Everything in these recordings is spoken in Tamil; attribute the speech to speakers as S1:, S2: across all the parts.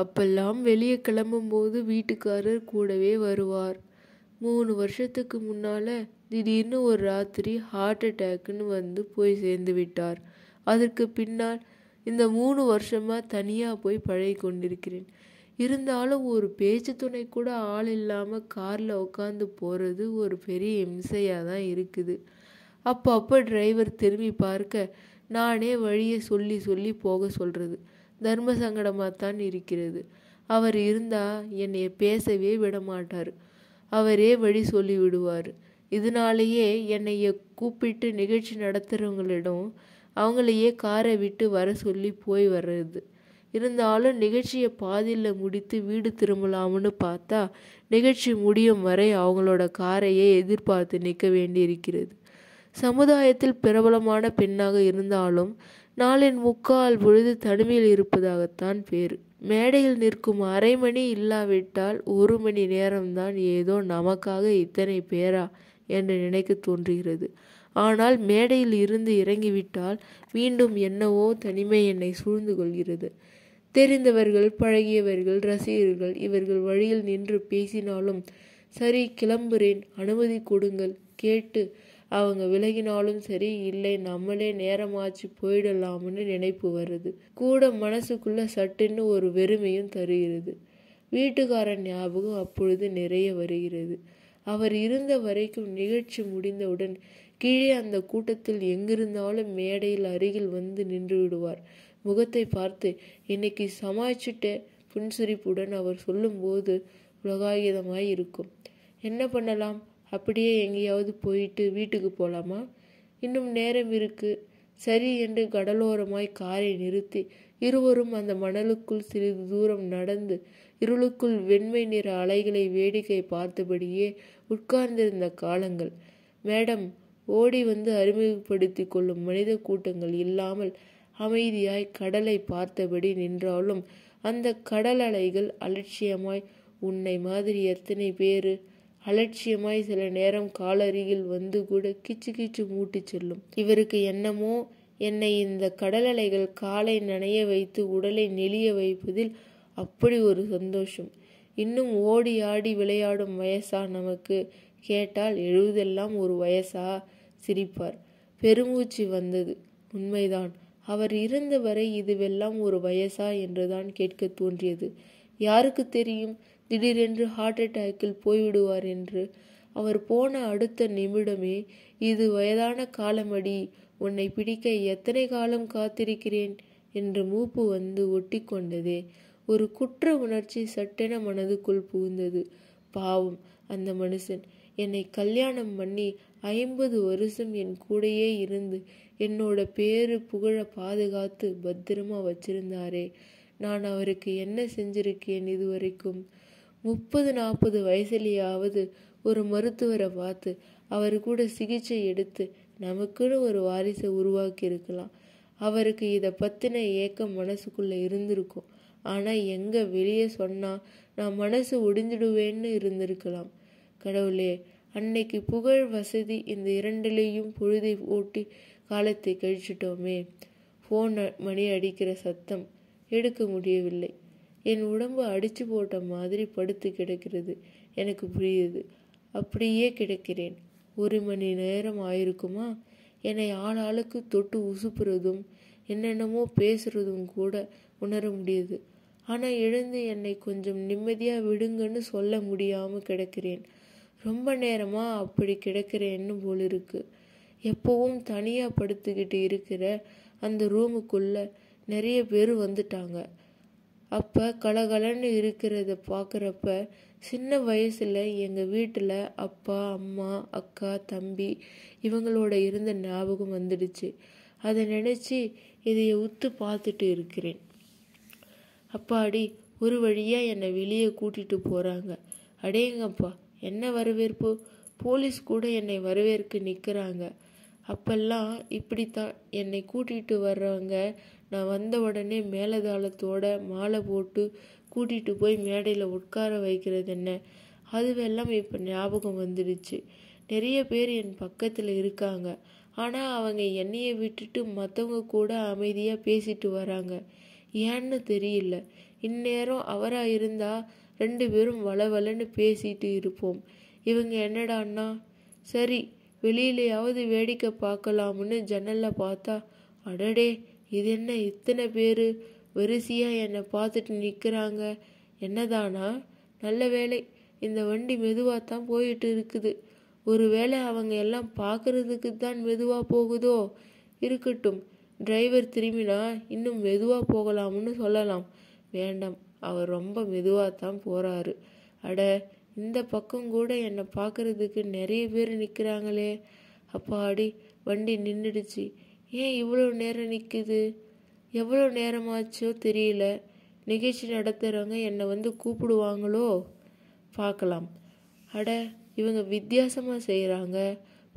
S1: அப்பெல்லாம் வெளியே கிளம்பும்போது வீட்டுக்காரர் கூடவே வருவார் மூணு வருஷத்துக்கு முன்னால் திடீர்னு ஒரு ராத்திரி ஹார்ட் அட்டாக்குன்னு வந்து போய் சேர்ந்து விட்டார் அதற்கு பின்னால் இந்த மூணு வருஷமாக தனியாக போய் பழகி கொண்டிருக்கிறேன் இருந்தாலும் ஒரு பேச்சு துணை கூட ஆள் இல்லாமல் காரில் உட்காந்து போகிறது ஒரு பெரிய இம்சையாக தான் இருக்குது அப்போ அப்போ டிரைவர் திரும்பி பார்க்க நானே வழியை சொல்லி சொல்லி போக சொல்கிறது தர்ம சங்கடமாகத்தான் இருக்கிறது அவர் இருந்தால் என்னை பேசவே விட மாட்டார் அவரே வழி சொல்லிவிடுவார் இதனாலேயே என்னை கூப்பிட்டு நிகழ்ச்சி நடத்துகிறவங்களிடம் அவங்களையே காரை விட்டு வர சொல்லி போய் வர்றது இருந்தாலும் நிகழ்ச்சியை பாதியில் முடித்து வீடு திரும்பலாம்னு பார்த்தா நிகழ்ச்சி முடியும் வரை அவங்களோட காரையே எதிர்பார்த்து நிற்க வேண்டியிருக்கிறது சமுதாயத்தில் பிரபலமான பெண்ணாக இருந்தாலும் நாளின் முக்கால் பொழுது தனிமையில் இருப்பதாகத்தான் பேர் மேடையில் நிற்கும் அரை மணி இல்லாவிட்டால் ஒரு மணி நேரம்தான் ஏதோ நமக்காக இத்தனை பேரா என்று நினைக்க தோன்றுகிறது ஆனால் மேடையில் இருந்து இறங்கிவிட்டால் மீண்டும் என்னவோ தனிமை என்னை சூழ்ந்து கொள்கிறது தெரிந்தவர்கள் பழகியவர்கள் ரசிகர்கள் இவர்கள் வழியில் நின்று பேசினாலும் சரி கிளம்புறேன் அனுமதி கொடுங்கள் கேட்டு அவங்க விலகினாலும் சரி இல்லை நம்மளே நேரமாச்சு போயிடலாம்னு நினைப்பு வருது கூட மனசுக்குள்ள சட்டுன்னு ஒரு வெறுமையும் தருகிறது வீட்டுக்காரன் ஞாபகம் அப்பொழுது நிறைய வருகிறது அவர் இருந்த வரைக்கும் நிகழ்ச்சி முடிந்தவுடன் கீழே அந்த கூட்டத்தில் எங்கிருந்தாலும் மேடையில் அருகில் வந்து நின்று விடுவார் முகத்தை பார்த்து இன்னைக்கு சமாளிச்சுட்டே புன்சிரிப்புடன் அவர் சொல்லும்போது உலகாயுதமாய் இருக்கும் என்ன பண்ணலாம் அப்படியே எங்கேயாவது போயிட்டு வீட்டுக்கு போகலாமா இன்னும் நேரம் இருக்கு சரி என்று கடலோரமாய் காரை நிறுத்தி இருவரும் அந்த மணலுக்குள் சிறிது தூரம் நடந்து இருளுக்குள் வெண்மை நிற அலைகளை வேடிக்கை பார்த்தபடியே உட்கார்ந்திருந்த காலங்கள் மேடம் ஓடி வந்து அறிமுகப்படுத்தி கொள்ளும் மனித கூட்டங்கள் இல்லாமல் அமைதியாய் கடலை பார்த்தபடி நின்றாலும் அந்த கடல் அலைகள் அலட்சியமாய் உன்னை மாதிரி எத்தனை பேரு அலட்சியமாய் சில நேரம் காலருகில் வந்து கூட கிச்சு கிச்சு மூட்டி செல்லும் இவருக்கு என்னமோ என்னை இந்த கடலலைகள் காலை நனைய வைத்து உடலை நெளிய வைப்பதில் அப்படி ஒரு சந்தோஷம் இன்னும் ஓடி ஆடி விளையாடும் வயசா நமக்கு கேட்டால் எழுவதெல்லாம் ஒரு வயசா சிரிப்பார் பெருமூச்சு வந்தது உண்மைதான் அவர் இருந்தவரை இதுவெல்லாம் ஒரு வயசா என்றுதான் கேட்க தோன்றியது யாருக்கு தெரியும் திடீரென்று ஹார்ட் அட்டாக்கில் போய்விடுவார் என்று அவர் போன அடுத்த நிமிடமே இது வயதான காலமடி உன்னை பிடிக்க எத்தனை காலம் காத்திருக்கிறேன் என்று மூப்பு வந்து ஒட்டி கொண்டதே ஒரு குற்ற உணர்ச்சி சட்டென மனதுக்குள் புகுந்தது பாவம் அந்த மனுஷன் என்னை கல்யாணம் பண்ணி ஐம்பது வருஷம் என் கூடையே இருந்து என்னோட பேரு புகழ பாதுகாத்து பத்திரமா வச்சிருந்தாரே நான் அவருக்கு என்ன செஞ்சிருக்கேன் இதுவரைக்கும் முப்பது நாற்பது வயசுலேயாவது ஒரு மருத்துவரை பார்த்து அவர் கூட சிகிச்சை எடுத்து நமக்குன்னு ஒரு வாரிசை உருவாக்கி இருக்கலாம் அவருக்கு இதை பற்றின ஏக்கம் மனசுக்குள்ளே இருந்திருக்கும் ஆனால் எங்கே வெளியே சொன்னால் நான் மனசு ஒடிஞ்சிடுவேன்னு இருந்திருக்கலாம் கடவுளே அன்னைக்கு புகழ் வசதி இந்த இரண்டிலேயும் பொழுதை ஓட்டி காலத்தை கழிச்சிட்டோமே ஃபோன் மணி அடிக்கிற சத்தம் எடுக்க முடியவில்லை என் உடம்பு அடித்து போட்ட மாதிரி படுத்து கிடக்கிறது எனக்கு புரியுது அப்படியே கிடக்கிறேன் ஒரு மணி நேரம் ஆயிருக்குமா என்னை ஆளாளுக்கு தொட்டு உசுப்புறதும் என்னென்னமோ பேசுகிறதும் கூட உணர முடியுது ஆனால் எழுந்து என்னை கொஞ்சம் நிம்மதியாக விடுங்கன்னு சொல்ல முடியாமல் கிடக்கிறேன் ரொம்ப நேரமாக அப்படி கிடக்கிறேன்னு போல் இருக்கு எப்போவும் தனியாக படுத்துக்கிட்டு இருக்கிற அந்த ரூமுக்குள்ளே நிறைய பேர் வந்துட்டாங்க அப்போ கலகலன்னு இருக்கிறத பார்க்குறப்ப சின்ன வயசில் எங்கள் வீட்டில் அப்பா அம்மா அக்கா தம்பி இவங்களோட இருந்த ஞாபகம் வந்துடுச்சு அதை நினச்சி இதைய உத்து பார்த்துட்டு இருக்கிறேன் அப்பாடி ஒரு வழியாக என்னை வெளியே கூட்டிகிட்டு போகிறாங்க அடேங்கப்பா என்ன வரவேற்பு போலீஸ் கூட என்னை வரவேற்க நிற்கிறாங்க அப்பெல்லாம் இப்படித்தான் என்னை கூட்டிகிட்டு வர்றவங்க நான் வந்த உடனே மேலதாளத்தோட மாலை போட்டு கூட்டிகிட்டு போய் மேடையில் உட்கார வைக்கிறது என்ன அதுவெல்லாம் இப்போ ஞாபகம் வந்துடுச்சு நிறைய பேர் என் பக்கத்தில் இருக்காங்க ஆனால் அவங்க என்னையை விட்டுட்டு மற்றவங்க கூட அமைதியாக பேசிட்டு வராங்க ஏன்னு தெரியல இந்நேரம் அவராக இருந்தால் ரெண்டு பேரும் வளவலன்னு பேசிட்டு இருப்போம் இவங்க என்னடான்னா சரி வெளியிலையாவது வேடிக்கை பார்க்கலாம்னு ஜன்னலில் பார்த்தா அடடே இது என்ன இத்தனை பேர் வரிசையாக என்னை பார்த்துட்டு நிற்கிறாங்க என்னதானா நல்ல வேலை இந்த வண்டி மெதுவாக தான் போயிட்டு இருக்குது ஒருவேளை அவங்க எல்லாம் பார்க்கறதுக்கு தான் மெதுவாக போகுதோ இருக்கட்டும் டிரைவர் திரும்பினா இன்னும் மெதுவாக போகலாம்னு சொல்லலாம் வேண்டாம் அவர் ரொம்ப மெதுவாக தான் போகிறாரு அட இந்த பக்கம் கூட என்னை பார்க்கறதுக்கு நிறைய பேர் நிற்கிறாங்களே அப்பாடி வண்டி நின்றுடுச்சு ஏன் இவ்வளோ நேரம் நிற்குது எவ்வளோ நேரமாச்சோ தெரியல நிகழ்ச்சி நடத்துகிறவங்க என்னை வந்து கூப்பிடுவாங்களோ பார்க்கலாம் அட இவங்க வித்தியாசமாக செய்கிறாங்க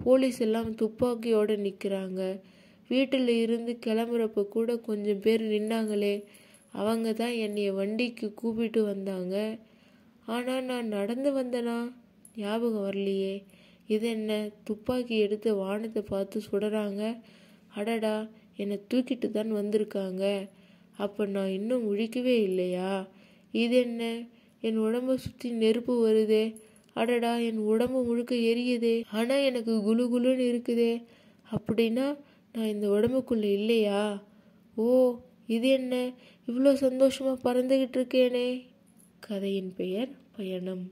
S1: போலீஸ் எல்லாம் துப்பாக்கியோடு நிற்கிறாங்க வீட்டில் இருந்து கிளம்புறப்ப கூட கொஞ்சம் பேர் நின்னாங்களே அவங்க தான் என்னைய வண்டிக்கு கூப்பிட்டு வந்தாங்க ஆனால் நான் நடந்து வந்தனா ஞாபகம் வரலையே இது என்ன துப்பாக்கி எடுத்து வானத்தை பார்த்து சுடுறாங்க அடடா என்னை தூக்கிட்டு தான் வந்திருக்காங்க அப்போ நான் இன்னும் முழிக்கவே இல்லையா இது என்ன என் உடம்பை சுற்றி நெருப்பு வருதே அடடா என் உடம்பு முழுக்க எரியுதே ஆனால் எனக்கு குலு குலுன்னு இருக்குதே அப்படின்னா நான் இந்த உடம்புக்குள்ளே இல்லையா ஓ இது என்ன இவ்வளோ சந்தோஷமாக பறந்துக்கிட்டு இருக்கேனே கதையின் பெயர் பயணம்